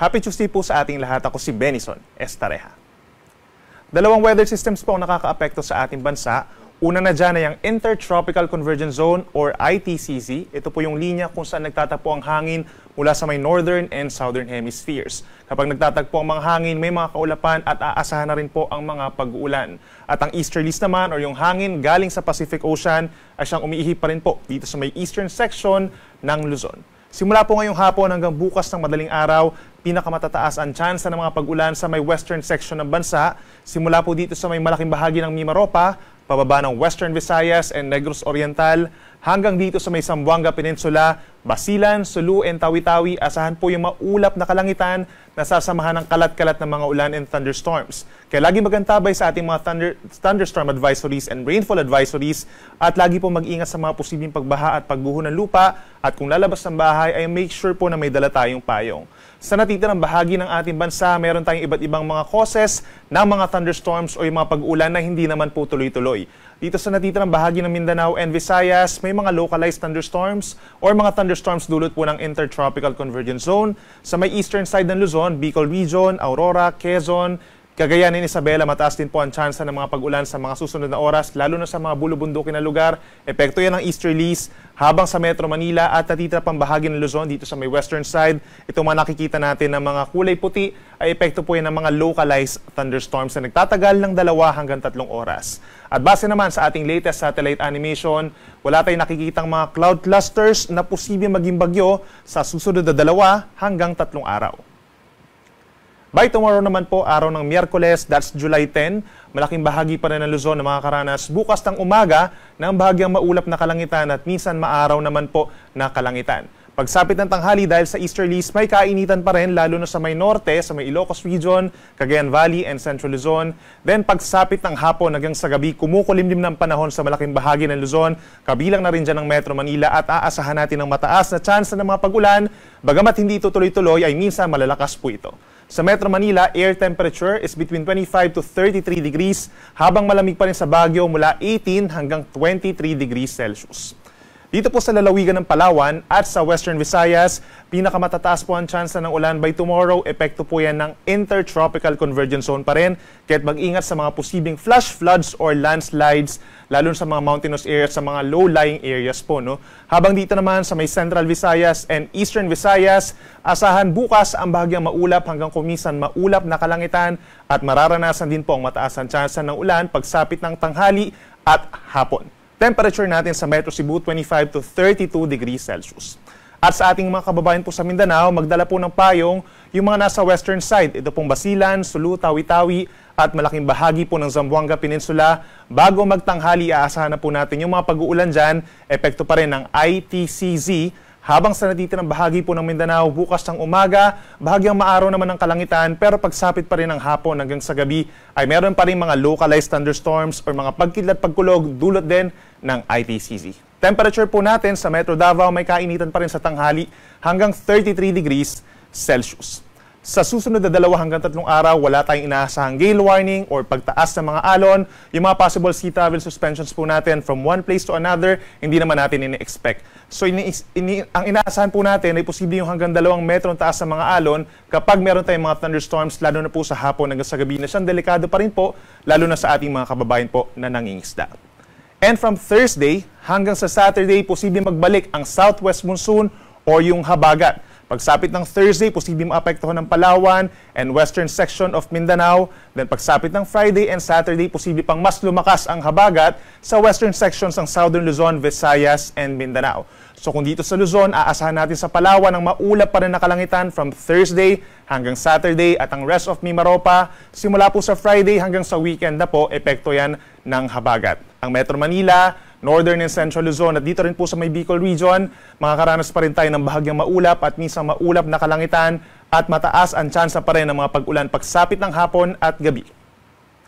Happy Tuesday po sa ating lahat. Ako si Benison Estareha. Dalawang weather systems po ang nakakaapekto sa ating bansa. Una na dyan ay ang Intertropical Convergence Zone or ITCZ. Ito po yung linya kung saan nagtatagpo ang hangin mula sa may northern and southern hemispheres. Kapag nagtatagpo ang mga hangin, may mga kaulapan at aasahan na rin po ang mga pag-uulan. At ang easterlies naman or yung hangin galing sa Pacific Ocean ay siyang umiihi pa rin po dito sa may eastern section ng Luzon. Simula po ngayong hapon hanggang bukas ng madaling araw, pinakamataas ang tsansa ng mga pag-ulan sa may western section ng bansa simula po dito sa may malaking bahagi ng Mimaropa, pababa ng Western Visayas and Negros Oriental hanggang dito sa may Sambuanga Peninsula, Basilan, Sulu, and Tawi-Tawi. Asahan po yung maulap na kalangitan na sasamahan ng kalat-kalat ng mga ulan and thunderstorms. Kaya lagi magantabay sa ating mga thunder, thunderstorm advisories and rainfall advisories at lagi po mag-ingat sa mga posibleng pagbaha at pagguho ng lupa at kung lalabas ng bahay ay make sure po na may dala tayong payong. Sa natitirang bahagi ng ating bansa, meron tayong iba't ibang mga causes ng mga thunderstorms o yung mga pag-ulan na hindi naman po tuloy-tuloy. Dito sa natitirang bahagi ng Mindanao and Visayas, may mga localized thunderstorms or mga thunderstorms dulot po ng Intertropical Convergence Zone. Sa may eastern side ng Luzon, Bicol Region, Aurora, Quezon, Cagayan ni Isabela, mataas din po ang tsansa ng mga pag-ulan sa mga susunod na oras, lalo na sa mga bulubundukin na lugar. Epekto yan ng easterlies habang sa Metro Manila at natitira pang bahagi ng Luzon dito sa may western side. Ito mga nakikita natin ng mga kulay puti ay epekto po yan ng mga localized thunderstorms na nagtatagal ng dalawa hanggang tatlong oras. At base naman sa ating latest satellite animation, wala tayong nakikitang mga cloud clusters na posibleng maging bagyo sa susunod na dalawa hanggang tatlong araw. By tomorrow naman po, araw ng Miyerkules, that's July 10, malaking bahagi pa rin ng Luzon na makakaranas bukas ng umaga ng bahagyang maulap na kalangitan at minsan maaraw naman po na kalangitan. Pagsapit ng tanghali dahil sa easterlies, may kainitan pa rin lalo na sa may norte, sa may Ilocos Region, Cagayan Valley, and Central Luzon. Then pagsapit ng hapon hanggang sa gabi, kumukulimlim ng panahon sa malaking bahagi ng Luzon, kabilang na rin dyan ang Metro Manila at aasahan natin ng mataas na chance na ng mga pagulan, bagamat hindi ito tuloy-tuloy ay minsan malalakas po ito. Sa Metro Manila, air temperature is between 25 to 33 degrees, habang malamig pa rin sa Baguio mula 18 hanggang 23 degrees Celsius. Dito po sa lalawigan ng Palawan at sa Western Visayas, pinakamatatas po ang chance na ng ulan by tomorrow. Epekto po yan ng Intertropical Convergence Zone pa rin. Kaya't mag-ingat sa mga posibleng flash floods or landslides, lalo sa mga mountainous areas, sa mga low-lying areas po. No? Habang dito naman sa may Central Visayas and Eastern Visayas, asahan bukas ang bahagyang maulap hanggang kumisan maulap na kalangitan at mararanasan din po ang mataas ang chance ng ulan pagsapit ng tanghali at hapon temperature natin sa Metro Cebu 25 to 32 degrees Celsius. At sa ating mga kababayan po sa Mindanao, magdala po ng payong yung mga nasa western side. Ito pong Basilan, Sulu, Tawi-Tawi at malaking bahagi po ng Zamboanga Peninsula. Bago magtanghali, aasahan na po natin yung mga pag-uulan dyan. Epekto pa rin ng ITCZ habang sa nadito natitirang bahagi po ng Mindanao, bukas ng umaga, bahagyang maaraw naman ang kalangitan pero pagsapit pa rin ng hapon hanggang sa gabi ay meron pa rin mga localized thunderstorms or mga pagkidlat pagkulog dulot din ng ITCC. Temperature po natin sa Metro Davao may kainitan pa rin sa tanghali hanggang 33 degrees Celsius. Sa susunod na dalawa hanggang tatlong araw, wala tayong inaasahang gale warning or pagtaas ng mga alon. Yung mga possible sea travel suspensions po natin from one place to another, hindi naman natin ini-expect. So ini, ini, ang inaasahan po natin ay posible yung hanggang dalawang metro ang taas ng mga alon kapag meron tayong mga thunderstorms, lalo na po sa hapon hanggang sa gabi na siyang delikado pa rin po, lalo na sa ating mga kababayan po na nangingisda. And from Thursday hanggang sa Saturday, posibleng magbalik ang southwest monsoon or yung habagat. Pagsapit ng Thursday, posibleng maapektuhan ng Palawan and western section of Mindanao. Then pagsapit ng Friday and Saturday, posibleng pang mas lumakas ang habagat sa western sections ng southern Luzon, Visayas, and Mindanao. So kung dito sa Luzon, aasahan natin sa Palawan ang maulap pa rin na kalangitan from Thursday hanggang Saturday at ang rest of Mimaropa simula po sa Friday hanggang sa weekend na po, epekto yan ng habagat. Ang Metro Manila, northern and central Luzon. At dito rin po sa may Bicol region, makakaranas pa rin tayo ng bahagyang maulap at minsan maulap na kalangitan at mataas ang tsansa pa rin ng mga pag-ulan pagsapit ng hapon at gabi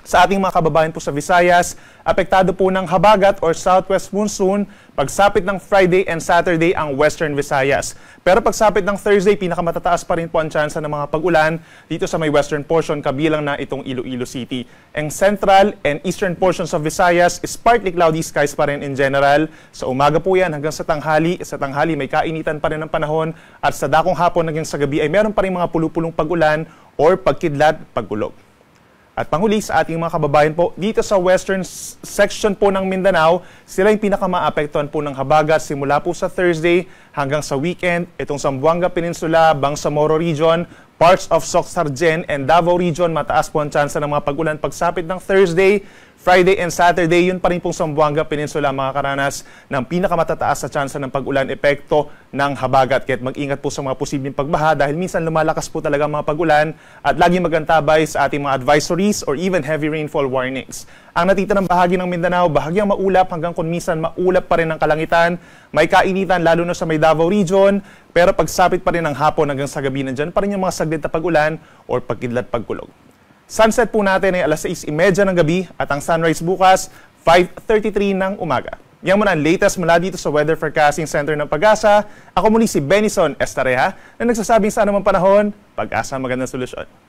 sa ating mga kababayan po sa Visayas. Apektado po ng habagat or southwest monsoon pagsapit ng Friday and Saturday ang western Visayas. Pero pagsapit ng Thursday, pinakamataas pa rin po ang tsansa ng mga pag-ulan dito sa may western portion kabilang na itong Iloilo City. Ang central and eastern portions of Visayas is partly cloudy skies pa rin in general. Sa umaga po yan hanggang sa tanghali. Sa tanghali may kainitan pa rin ng panahon at sa dakong hapon naging sa gabi ay meron pa rin mga pulupulong pag-ulan or pagkidlat, pagulog. At panghuli sa ating mga kababayan po, dito sa western section po ng Mindanao, sila yung pinakamaapektuhan po ng habagat simula po sa Thursday hanggang sa weekend. Itong Sambuanga Peninsula, Bangsamoro Region, parts of Soxargen and Davao Region, mataas po ang tsansa ng mga pag-ulan pagsapit ng Thursday. Friday and Saturday, yun pa rin pong Sambuanga Peninsula mga karanas ng pinakamataas sa tsansa ng pag-ulan epekto ng habagat. Kaya mag-ingat po sa mga posibleng pagbaha dahil minsan lumalakas po talaga mga pag-ulan at lagi magantabay sa ating mga advisories or even heavy rainfall warnings. Ang natita ng bahagi ng Mindanao, bahagyang maulap hanggang kung minsan maulap pa rin ang kalangitan. May kainitan lalo na sa may Davao Region, pero pagsapit pa rin ng hapon hanggang sa gabi nandyan pa rin yung mga saglit na pag-ulan or pagkidlat pagkulog. Sunset po natin ay alas 6.30 ng gabi at ang sunrise bukas 5.33 ng umaga. Yan muna ang latest mula dito sa Weather Forecasting Center ng Pag-asa. Ako muli si Benison Estareha na nagsasabing sa anumang panahon, pag-asa magandang solusyon.